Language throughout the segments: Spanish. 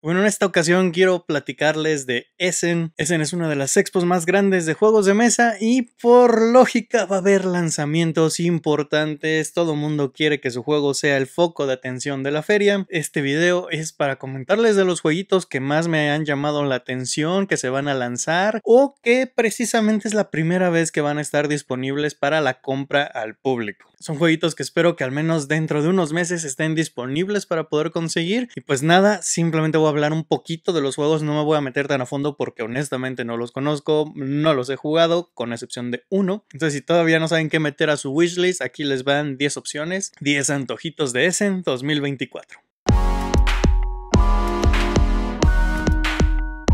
Bueno, en esta ocasión quiero platicarles de Essen. Essen es una de las expos más grandes de juegos de mesa y por lógica va a haber lanzamientos importantes. Todo mundo quiere que su juego sea el foco de atención de la feria. Este video es para comentarles de los jueguitos que más me han llamado la atención, que se van a lanzar o que precisamente es la primera vez que van a estar disponibles para la compra al público. Son jueguitos que espero que al menos dentro de unos meses estén disponibles para poder conseguir. Y pues nada, simplemente voy hablar un poquito de los juegos, no me voy a meter tan a fondo porque honestamente no los conozco, no los he jugado, con excepción de uno. Entonces, si todavía no saben qué meter a su wishlist, aquí les van 10 opciones, 10 antojitos de Essen 2024.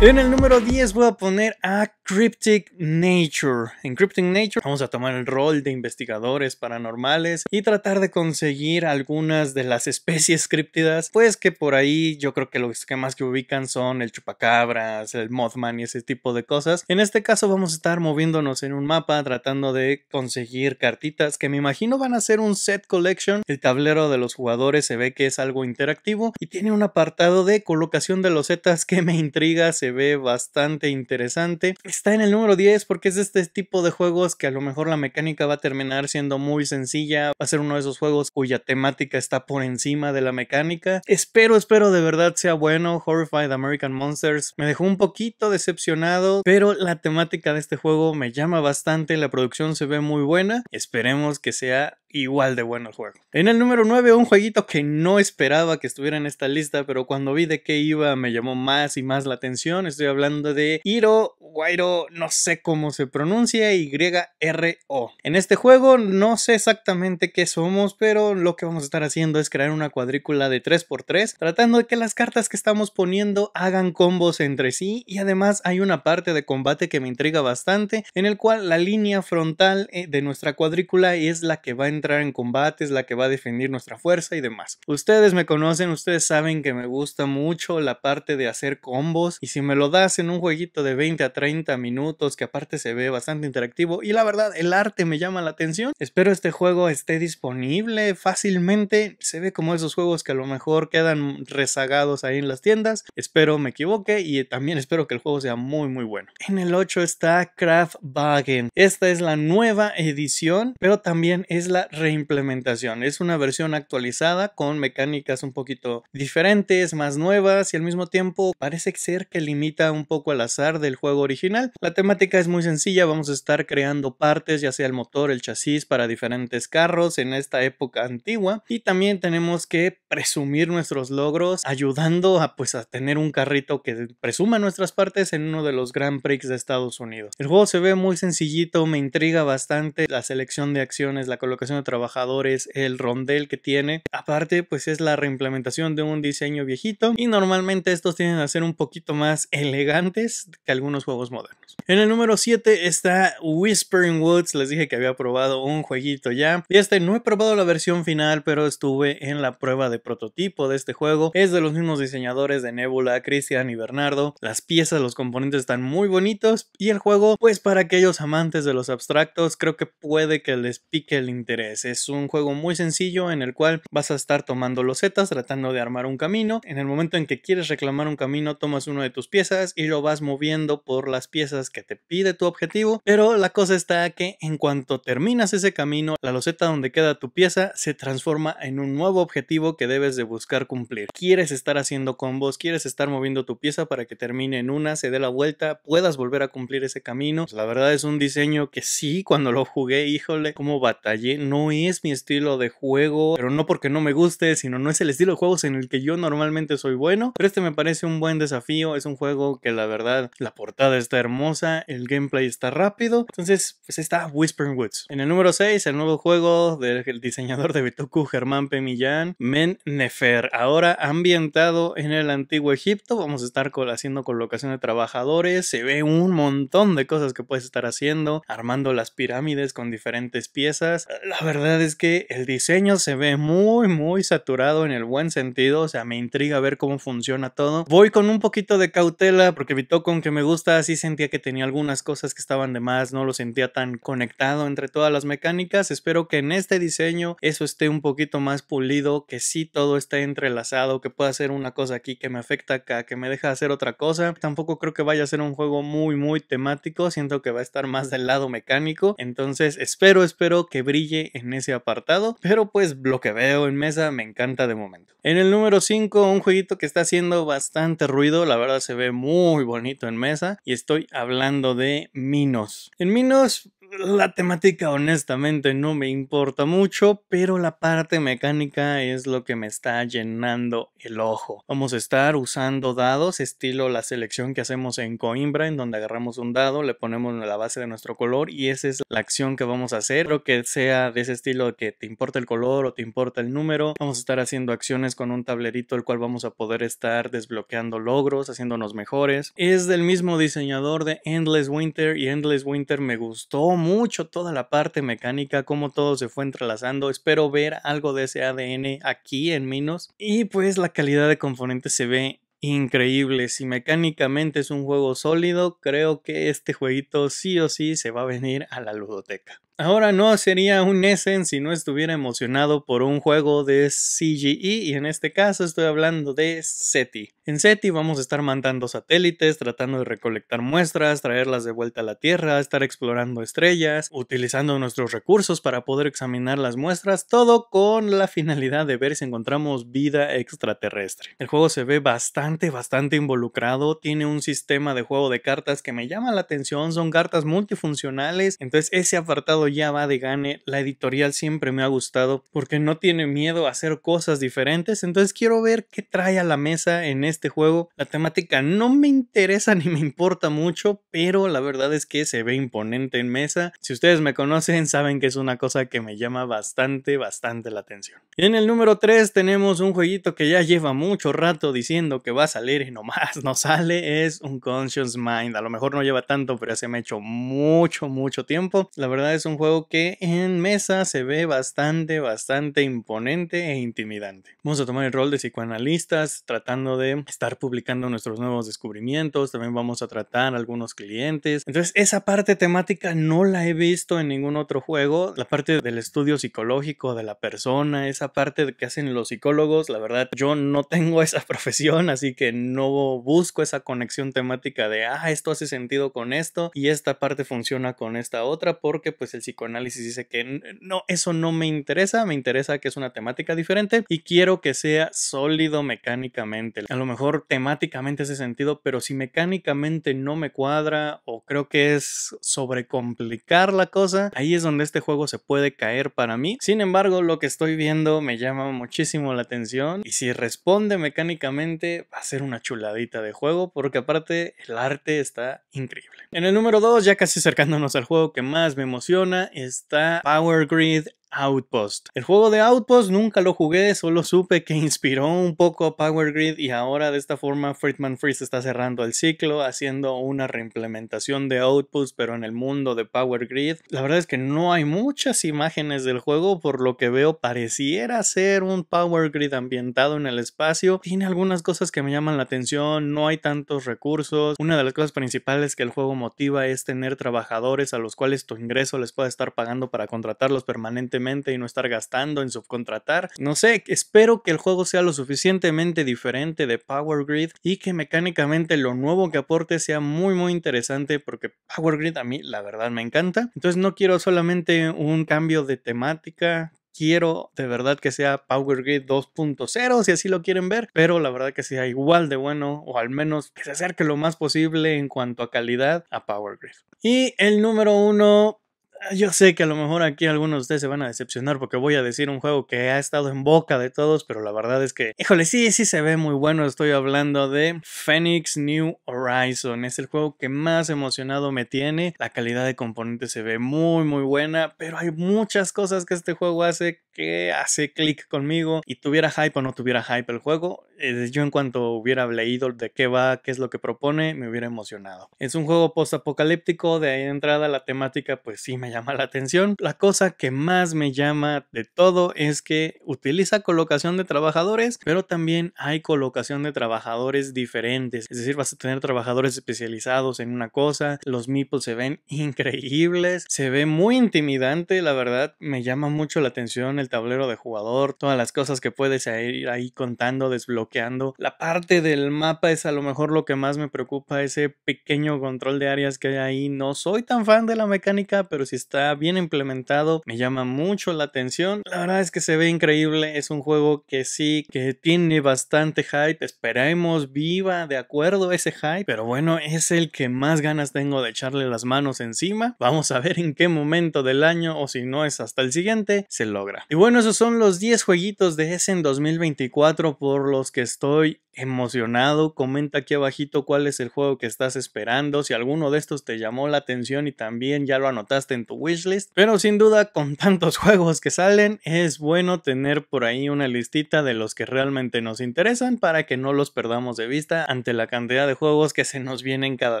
En el número 10 voy a poner a Cryptic Nature. En Cryptic Nature vamos a tomar el rol de investigadores paranormales y tratar de conseguir algunas de las especies criptidas, pues que por ahí yo creo que los que más que ubican son el chupacabras, el Mothman y ese tipo de cosas. En este caso vamos a estar moviéndonos en un mapa tratando de conseguir cartitas que me imagino van a ser un set collection. El tablero de los jugadores se ve que es algo interactivo y tiene un apartado de colocación de los losetas que me intriga, se ve bastante interesante está en el número 10 porque es de este tipo de juegos que a lo mejor la mecánica va a terminar siendo muy sencilla, va a ser uno de esos juegos cuya temática está por encima de la mecánica. Espero, espero de verdad sea bueno. Horrified American Monsters me dejó un poquito decepcionado, pero la temática de este juego me llama bastante, la producción se ve muy buena. Esperemos que sea igual de bueno el juego. En el número 9, un jueguito que no esperaba que estuviera en esta lista, pero cuando vi de qué iba me llamó más y más la atención. Estoy hablando de Hiro Guairo no sé cómo se pronuncia, Y-R-O. En este juego no sé exactamente qué somos, pero lo que vamos a estar haciendo es crear una cuadrícula de 3x3, tratando de que las cartas que estamos poniendo hagan combos entre sí y además hay una parte de combate que me intriga bastante, en el cual la línea frontal eh, de nuestra cuadrícula es la que va en entrar en combate, es la que va a definir nuestra fuerza y demás. Ustedes me conocen, ustedes saben que me gusta mucho la parte de hacer combos y si me lo das en un jueguito de 20 a 30 minutos que aparte se ve bastante interactivo y la verdad el arte me llama la atención. Espero este juego esté disponible fácilmente, se ve como esos juegos que a lo mejor quedan rezagados ahí en las tiendas. Espero me equivoque y también espero que el juego sea muy muy bueno. En el 8 está Kraftwagen. Esta es la nueva edición, pero también es la reimplementación. Es una versión actualizada con mecánicas un poquito diferentes, más nuevas y al mismo tiempo parece ser que limita un poco al azar del juego original. La temática es muy sencilla, vamos a estar creando partes, ya sea el motor, el chasis para diferentes carros en esta época antigua y también tenemos que presumir nuestros logros ayudando a pues a tener un carrito que presuma nuestras partes en uno de los Grand Prix de Estados Unidos. El juego se ve muy sencillito, me intriga bastante la selección de acciones, la colocación trabajadores, el rondel que tiene. Aparte, pues es la reimplementación de un diseño viejito y normalmente estos tienden a ser un poquito más elegantes que algunos juegos modernos. En el número 7 está Whispering Woods, les dije que había probado un jueguito ya. Y este no he probado la versión final, pero estuve en la prueba de prototipo de este juego. Es de los mismos diseñadores de Nebula, cristian y Bernardo. Las piezas, los componentes están muy bonitos y el juego, pues para aquellos amantes de los abstractos, creo que puede que les pique el interés. Pues, es. un juego muy sencillo en el cual vas a estar tomando losetas tratando de armar un camino. En el momento en que quieres reclamar un camino, tomas uno de tus piezas y lo vas moviendo por las piezas que te pide tu objetivo. Pero la cosa está que en cuanto terminas ese camino, la loseta donde queda tu pieza se transforma en un nuevo objetivo que debes de buscar cumplir. Quieres estar haciendo combos, quieres estar moviendo tu pieza para que termine en una, se dé la vuelta, puedas volver a cumplir ese camino. Pues, la verdad es un diseño que sí, cuando lo jugué, híjole, como batallé, no es mi estilo de juego, pero no porque no me guste, sino no es el estilo de juegos en el que yo normalmente soy bueno, pero este me parece un buen desafío, es un juego que la verdad la portada está hermosa, el gameplay está rápido, entonces pues está Whispering Woods. En el número 6, el nuevo juego del diseñador de Bitoku, Germán Pemillán, Men Nefer, ahora ambientado en el antiguo Egipto, vamos a estar haciendo colocación de trabajadores, se ve un montón de cosas que puedes estar haciendo, armando las pirámides con diferentes piezas, la verdad la verdad es que el diseño se ve muy, muy saturado en el buen sentido. O sea, me intriga ver cómo funciona todo. Voy con un poquito de cautela porque con que me gusta, Así sentía que tenía algunas cosas que estaban de más. No lo sentía tan conectado entre todas las mecánicas. Espero que en este diseño eso esté un poquito más pulido, que sí todo esté entrelazado, que pueda ser una cosa aquí que me afecta acá, que me deja hacer otra cosa. Tampoco creo que vaya a ser un juego muy, muy temático. Siento que va a estar más del lado mecánico. Entonces, espero, espero que brille en ese apartado, pero pues lo que veo en mesa me encanta de momento. En el número 5, un jueguito que está haciendo bastante ruido, la verdad se ve muy bonito en mesa y estoy hablando de Minos. En Minos la temática honestamente no me importa mucho, pero la parte mecánica es lo que me está llenando el ojo. Vamos a estar usando dados, estilo la selección que hacemos en Coimbra, en donde agarramos un dado, le ponemos la base de nuestro color y esa es la acción que vamos a hacer. Creo que sea de ese estilo que te importa el color o te importa el número. Vamos a estar haciendo acciones con un tablerito el cual vamos a poder estar desbloqueando logros, haciéndonos mejores. Es del mismo diseñador de Endless Winter y Endless Winter me gustó mucho toda la parte mecánica, cómo todo se fue entrelazando. Espero ver algo de ese ADN aquí en Minos. Y pues la calidad de componentes se ve increíble. Si mecánicamente es un juego sólido, creo que este jueguito sí o sí se va a venir a la ludoteca. Ahora no sería un Essen si no estuviera emocionado por un juego de CGI... E, y en este caso estoy hablando de SETI. En SETI vamos a estar mandando satélites, tratando de recolectar muestras, traerlas de vuelta a la Tierra, estar explorando estrellas, utilizando nuestros recursos para poder examinar las muestras, todo con la finalidad de ver si encontramos vida extraterrestre. El juego se ve bastante, bastante involucrado, tiene un sistema de juego de cartas que me llama la atención, son cartas multifuncionales, entonces ese apartado ya va de gane, la editorial siempre me ha gustado porque no tiene miedo a hacer cosas diferentes, entonces quiero ver qué trae a la mesa en este juego. La temática no me interesa ni me importa mucho, pero la verdad es que se ve imponente en mesa. Si ustedes me conocen saben que es una cosa que me llama bastante, bastante la atención. Y en el número 3 tenemos un jueguito que ya lleva mucho rato diciendo que va a salir y nomás no sale, es un Conscious Mind. A lo mejor no lleva tanto, pero se me ha hecho mucho, mucho tiempo. La verdad es un juego que en mesa se ve bastante, bastante imponente e intimidante. Vamos a tomar el rol de psicoanalistas, tratando de estar publicando nuestros nuevos descubrimientos, también vamos a tratar algunos clientes. Entonces, esa parte temática no la he visto en ningún otro juego, la parte del estudio psicológico de la persona, esa parte que hacen los psicólogos, la verdad, yo no tengo esa profesión, así que no busco esa conexión temática de, ah, esto hace sentido con esto y esta parte funciona con esta otra, porque pues el el psicoanálisis dice que no, eso no me interesa, me interesa que es una temática diferente y quiero que sea sólido mecánicamente. A lo mejor temáticamente ese sentido, pero si mecánicamente no me cuadra o creo que es sobrecomplicar la cosa, ahí es donde este juego se puede caer para mí. Sin embargo, lo que estoy viendo me llama muchísimo la atención y si responde mecánicamente va a ser una chuladita de juego porque aparte el arte está increíble. En el número 2, ya casi acercándonos al juego que más me emociona, is that Power Grid Outpost. El juego de Outpost nunca lo jugué, solo supe que inspiró un poco a Power Grid y ahora de esta forma Friedman Freeze está cerrando el ciclo haciendo una reimplementación de Outpost pero en el mundo de Power Grid. La verdad es que no hay muchas imágenes del juego, por lo que veo pareciera ser un Power Grid ambientado en el espacio. Tiene algunas cosas que me llaman la atención, no hay tantos recursos. Una de las cosas principales que el juego motiva es tener trabajadores a los cuales tu ingreso les pueda estar pagando para contratarlos permanentemente y no estar gastando en subcontratar. No sé, espero que el juego sea lo suficientemente diferente de Power Grid y que mecánicamente lo nuevo que aporte sea muy muy interesante porque Power Grid a mí la verdad me encanta. Entonces no quiero solamente un cambio de temática, quiero de verdad que sea Power Grid 2.0, si así lo quieren ver, pero la verdad que sea igual de bueno o al menos que se acerque lo más posible en cuanto a calidad a Power Grid. Y el número uno, Ah, yo sé que a lo mejor aquí algunos de ustedes se van a decepcionar porque voy a decir un juego que ha estado en boca de todos, pero la verdad es que, híjole, sí, sí se ve muy bueno. Estoy hablando de Phoenix New Horizon. Es el juego que más emocionado me tiene. La calidad de componentes se ve muy, muy buena, pero hay muchas cosas que este juego hace que hace clic conmigo y tuviera hype o no tuviera hype el juego. Eh, yo en cuanto hubiera leído de qué va, qué es lo que propone, me hubiera emocionado. Es un juego post-apocalíptico, de ahí de entrada la temática pues sí me llama la atención. La cosa que más me llama de todo es que utiliza colocación de trabajadores, pero también hay colocación de trabajadores diferentes. Es decir, vas a tener trabajadores especializados en una cosa. Los meeples se ven increíbles, se ve muy intimidante, la verdad. Me llama mucho la atención el tablero de jugador, todas las cosas que puedes ir ahí contando, desbloqueando. La parte del mapa es a lo mejor lo que más me preocupa, ese pequeño control de áreas que hay ahí. No soy tan fan de la mecánica, pero si está bien implementado, me llama mucho la atención. La verdad es que se ve increíble, es un juego que sí, que tiene bastante hype, esperemos viva de acuerdo ese hype, pero bueno, es el que más ganas tengo de echarle las manos encima. Vamos a ver en qué momento del año o si no es hasta el siguiente, se logra. Y bueno, esos son los 10 jueguitos de en 2024 por los que estoy emocionado. Comenta aquí abajito cuál es el juego que estás esperando. Si alguno de estos te llamó la atención y también ya lo anotaste en wishlist. Pero sin duda, con tantos juegos que salen, es bueno tener por ahí una listita de los que realmente nos interesan para que no los perdamos de vista ante la cantidad de juegos que se nos vienen cada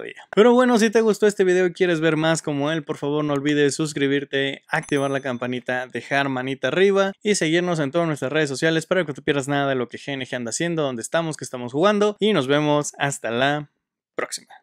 día. Pero bueno, si te gustó este video y quieres ver más como él, por favor no olvides suscribirte, activar la campanita, dejar manita arriba y seguirnos en todas nuestras redes sociales para que no te pierdas nada de lo que GNG anda haciendo, donde estamos, que estamos jugando y nos vemos hasta la próxima.